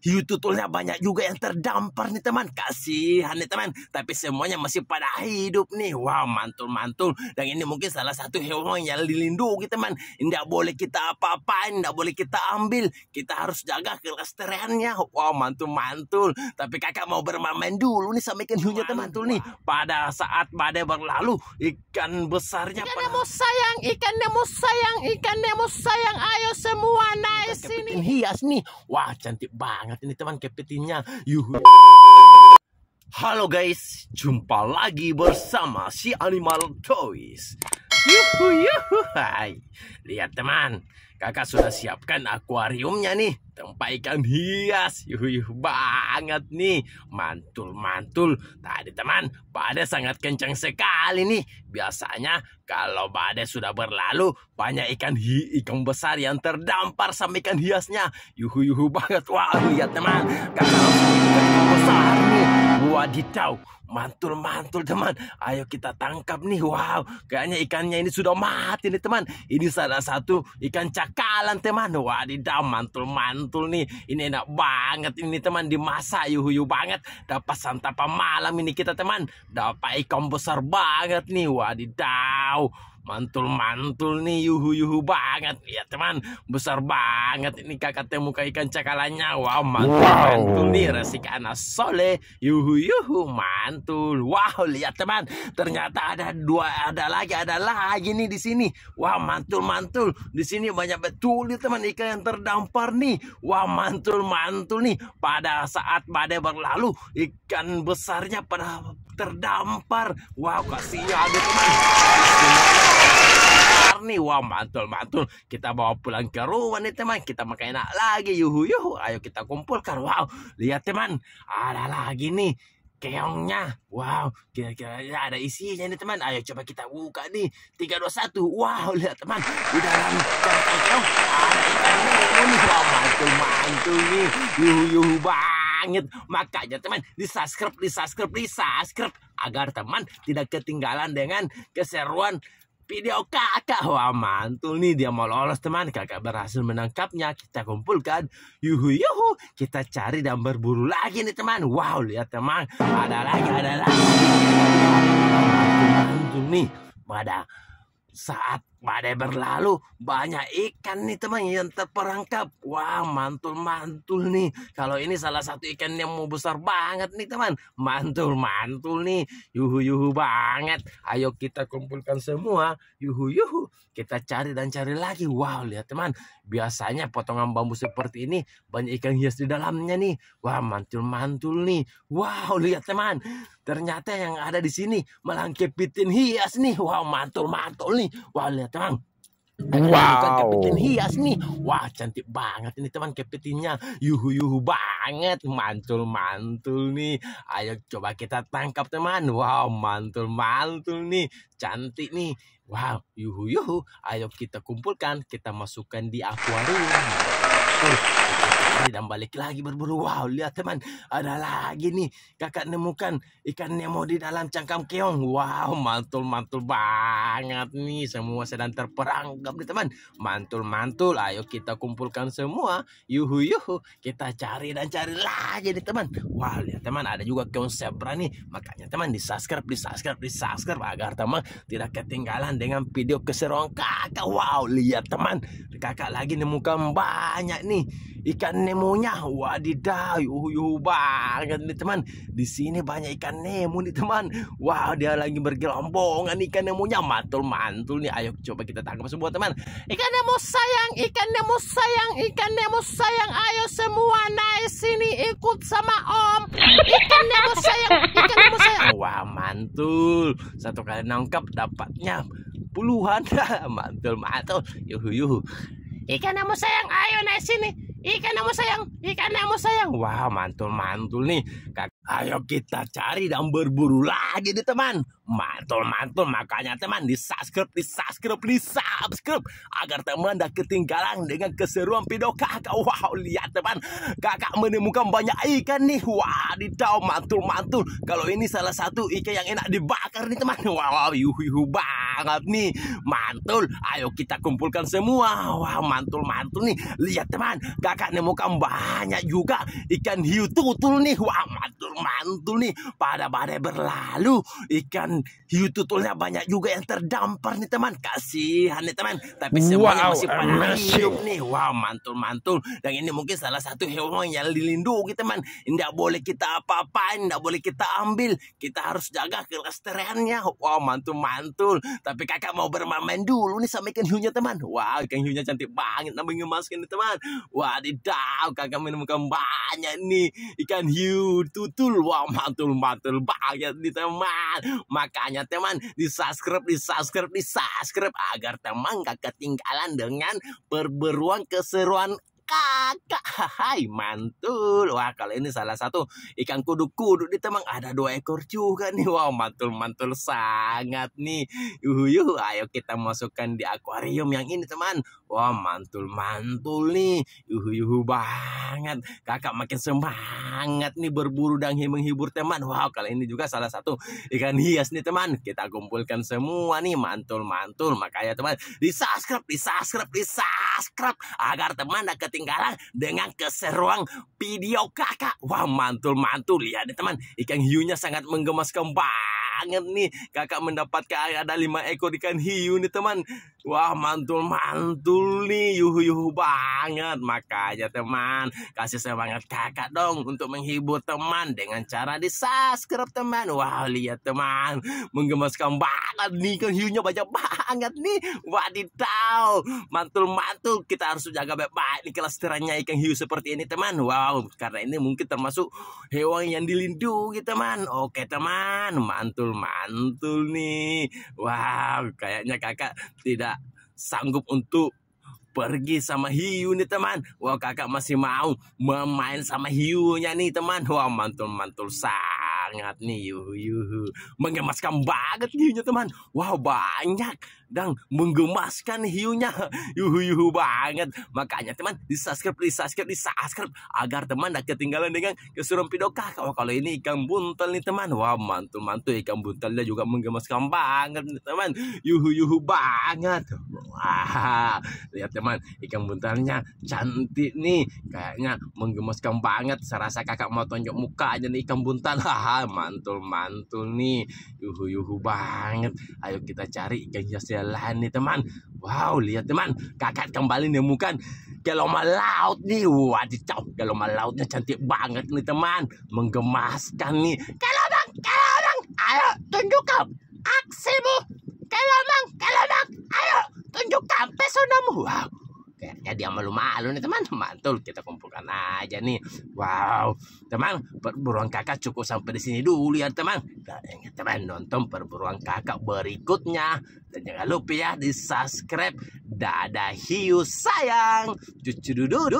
hiu tutulnya banyak juga yang terdampar nih teman. Kasihan nih teman. Tapi semuanya masih pada hidup nih. wow, mantul-mantul. Dan ini mungkin salah satu hewan yang dilindungi teman. Tidak boleh kita apa-apain. Tidak boleh kita ambil. Kita harus jaga kelestariannya. wow, mantul-mantul. Tapi kakak mau bermain dulu nih sama ikan hiunya teman. Mantul nih. Pada saat badai berlalu ikan besarnya. Ikan nemo sayang. Ikan nemo sayang. Ikan nemo sayang. Ayo semua naik sini. Hias nih. Wah cantik banget banget ini teman kepitinnya yuhu Halo guys, jumpa lagi bersama si Animal Toys Yuhu, yuhu, hai. Lihat teman, kakak sudah siapkan akuariumnya nih. Tempat ikan hias, yuhu, yuhu banget nih. Mantul, mantul. Tadi teman, badai sangat kencang sekali nih. Biasanya kalau badai sudah berlalu, banyak ikan hi ikan besar yang terdampar sama ikan hiasnya. Yuhu, yuhu banget. Wah, lihat teman, kakak hijau. Mantul-mantul teman. Ayo kita tangkap nih. Wow, kayaknya ikannya ini sudah mati nih teman. Ini salah satu ikan cakalan teman. Wadidaw, mantul-mantul nih. Ini enak banget ini teman. Dimasak yuhuyu banget. Dapat santapan malam ini kita teman. Dapat ikan besar banget nih. Wadidaw mantul-mantul nih yuhu-yuhu banget ya teman besar banget ini kakak temu ikan cakalanya wow mantul-mantul nih resik anak soleh yuhu-yuhu mantul wow lihat teman ternyata ada dua ada lagi ada lagi nih di sini wow mantul-mantul di sini banyak betul nih teman ikan yang terdampar nih wow mantul-mantul nih pada saat badai berlalu ikan besarnya pada terdampar. Wow, kasihan ada teman. Nih, wah wow, mantul mantul. Kita bawa pulang ke rumah nih teman. Kita makan enak lagi. Yuhu yuhu. Ayo kita kumpulkan. Wow, lihat teman. Ada lagi nih keongnya. Wow, kira-kira ada isinya nih teman. Ayo coba kita buka nih. 321. Wow, lihat teman. Di dalam keong ada ikan nih. Wow, mantul mantul nih. Yuhu yuhu bang langit. Makanya teman, di subscribe, di subscribe, di subscribe agar teman tidak ketinggalan dengan keseruan video kakak Wah mantul nih dia mau lolos teman Kakak berhasil menangkapnya Kita kumpulkan Yuhu yuhu Kita cari dan berburu lagi nih teman Wow lihat teman Ada lagi ada lagi Mantul nih Pada saat Badai berlalu, banyak ikan nih teman yang terperangkap. Wah, mantul-mantul nih. Kalau ini salah satu ikan yang mau besar banget nih teman. Mantul-mantul nih. Yuhu-yuhu banget. Ayo kita kumpulkan semua. Yuhu-yuhu. Kita cari dan cari lagi. Wow, lihat teman. Biasanya potongan bambu seperti ini banyak ikan hias di dalamnya nih. Wah, mantul-mantul nih. Wow, lihat teman. Ternyata yang ada di sini melangkepitin hias nih. Wow, mantul-mantul nih. Wow lihat teman. Wow. Bukan kepiting hias nih. Wah, cantik banget ini teman kepitingnya. Yuhu-yuhu banget. Mantul-mantul nih. Ayo coba kita tangkap teman. Wow, mantul-mantul nih. Cantik nih. Wow, yuhu-yuhu. Ayo kita kumpulkan. Kita masukkan di akuarium dan balik lagi berburu. Wow, lihat teman, ada lagi nih. Kakak nemukan ikan Nemo di dalam cangkang keong. Wow, mantul-mantul banget nih. Semua sedang terperangkap nih teman. Mantul-mantul, ayo kita kumpulkan semua. Yuhu yuhu, kita cari dan cari lagi nih teman. Wow, lihat teman, ada juga keong zebra nih. Makanya teman di subscribe, di subscribe, di subscribe agar teman tidak ketinggalan dengan video keseruan kakak. Wow, lihat teman, kakak lagi nemukan banyak nih ikan nemonya wadidaw yuhu banget nih teman di sini banyak ikan nemo nih teman wah wow, dia lagi bergelombongan ikan nemonya mantul mantul nih ayo coba kita tangkap semua teman ikan nemo sayang ikan nemo sayang ikan nemo sayang ayo semua naik sini ikut sama om ikan nemo sayang ikan nemo sayang wah mantul satu kali nangkap dapatnya puluhan mantul mantul yuhu yuhu ikan nemo sayang ayo naik sini Ikan kamu sayang, ikan kamu sayang. Wah, mantul-mantul nih. Ayo kita cari dan berburu lagi nih teman. Mantul mantul makanya teman di subscribe, di subscribe, di subscribe agar teman tidak ketinggalan dengan keseruan video kakak. Wow lihat teman, kakak menemukan banyak ikan nih. wah Wadidaw mantul mantul. Kalau ini salah satu ikan yang enak dibakar nih teman. Wow yuhu, yuhu banget nih. Mantul. Ayo kita kumpulkan semua. Wow mantul mantul nih. Lihat teman, kakak menemukan banyak juga ikan hiu tutul nih. Wah mantul mantul nih pada badai berlalu ikan hiu tutulnya banyak juga yang terdampar nih teman kasihan nih teman tapi semuanya wow, masih pada hidup nih wow mantul mantul dan ini mungkin salah satu hewan yang dilindungi teman tidak boleh kita apa-apain tidak boleh kita ambil kita harus jaga kelestariannya wow mantul mantul tapi kakak mau bermain dulu nih sama ikan hiunya teman wow ikan hiunya cantik banget namanya masukin nih teman wadidaw kakak menemukan banyak nih ikan hiu tutul mantul wah mantul mantul banyak nih teman makanya teman di subscribe di subscribe di subscribe agar teman gak ketinggalan dengan berberuang keseruan kakak. Hai, mantul. Wah, kalau ini salah satu ikan kudu-kudu di temang ada dua ekor juga nih. Wow, mantul-mantul sangat nih. Yuhu, yuhu, ayo kita masukkan di akuarium yang ini, teman. Wah, mantul-mantul nih. Yuhu, yuhu banget. Kakak makin semangat nih berburu dan menghibur teman. Wow, kalau ini juga salah satu ikan hias nih, teman. Kita kumpulkan semua nih, mantul-mantul. Makanya, teman, di subscribe, di subscribe, di subscribe agar teman dan ketika ketinggalan dengan keseruan video kakak. Wah, mantul-mantul ya, teman. Ikan hiunya sangat menggemaskan banget banget nih kakak mendapatkan ada lima ekor ikan hiu nih teman wah mantul mantul nih yuhu yuhu banget makanya teman kasih semangat kakak dong untuk menghibur teman dengan cara di subscribe teman wah lihat teman menggemaskan banget nih ikan hiunya banyak banget nih wadidaw mantul mantul kita harus jaga baik-baik kelas terangnya ikan hiu seperti ini teman wow karena ini mungkin termasuk hewan yang dilindungi teman oke teman mantul mantul nih wow kayaknya kakak tidak sanggup untuk pergi sama hiu nih teman wow, kakak masih mau memain sama hiunya nih teman wow, mantul-mantul sangat nih yuhu yuhu Mengemaskan banget hiunya teman wow, banyak dan menggemaskan hiunya yuhu yuhu banget makanya teman di subscribe di subscribe di subscribe agar teman tidak ketinggalan dengan video pidokah kalau kalau ini ikan buntal nih teman wah mantul mantul ikan buntelnya juga menggemaskan banget nih, teman yuhu yuhu banget wah lihat teman ikan buntalnya cantik nih kayaknya menggemaskan banget saya rasa kakak mau tonjok muka aja nih ikan buntal mantul mantul nih yuhu yuhu banget ayo kita cari ikan hiasnya lahan nih teman Wow lihat teman kakak kembali nemukan Keloma laut nih Wadidaw keloma lautnya cantik banget nih teman Menggemaskan nih Kelomang kelomang ayo tunjukkan aksimu Kelomang kelomang ayo tunjukkan pesonamu Wow Kayaknya dia malu-malu nih teman Mantul kita kumpulkan aja nih Wow Teman perburuan kakak cukup sampai di sini dulu ya teman Dan nah, ingat teman nonton perburuan kakak berikutnya Dan jangan lupa ya di subscribe Dadah hiu sayang Cucu dudu